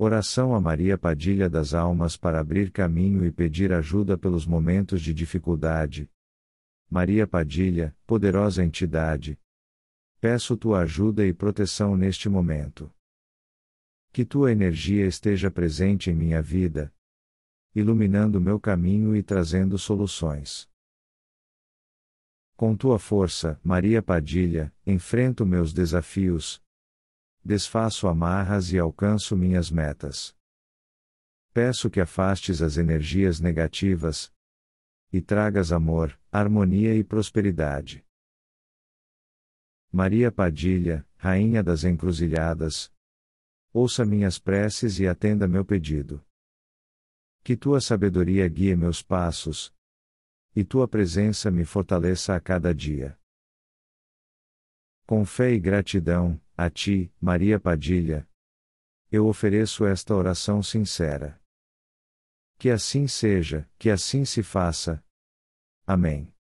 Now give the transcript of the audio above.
Oração a Maria Padilha das Almas para abrir caminho e pedir ajuda pelos momentos de dificuldade. Maria Padilha, poderosa entidade. Peço tua ajuda e proteção neste momento. Que tua energia esteja presente em minha vida, iluminando meu caminho e trazendo soluções. Com tua força, Maria Padilha, enfrento meus desafios, desfaço amarras e alcanço minhas metas. Peço que afastes as energias negativas e tragas amor, harmonia e prosperidade. Maria Padilha, Rainha das Encruzilhadas, ouça minhas preces e atenda meu pedido. Que tua sabedoria guie meus passos, e tua presença me fortaleça a cada dia. Com fé e gratidão, a ti, Maria Padilha. Eu ofereço esta oração sincera. Que assim seja, que assim se faça. Amém.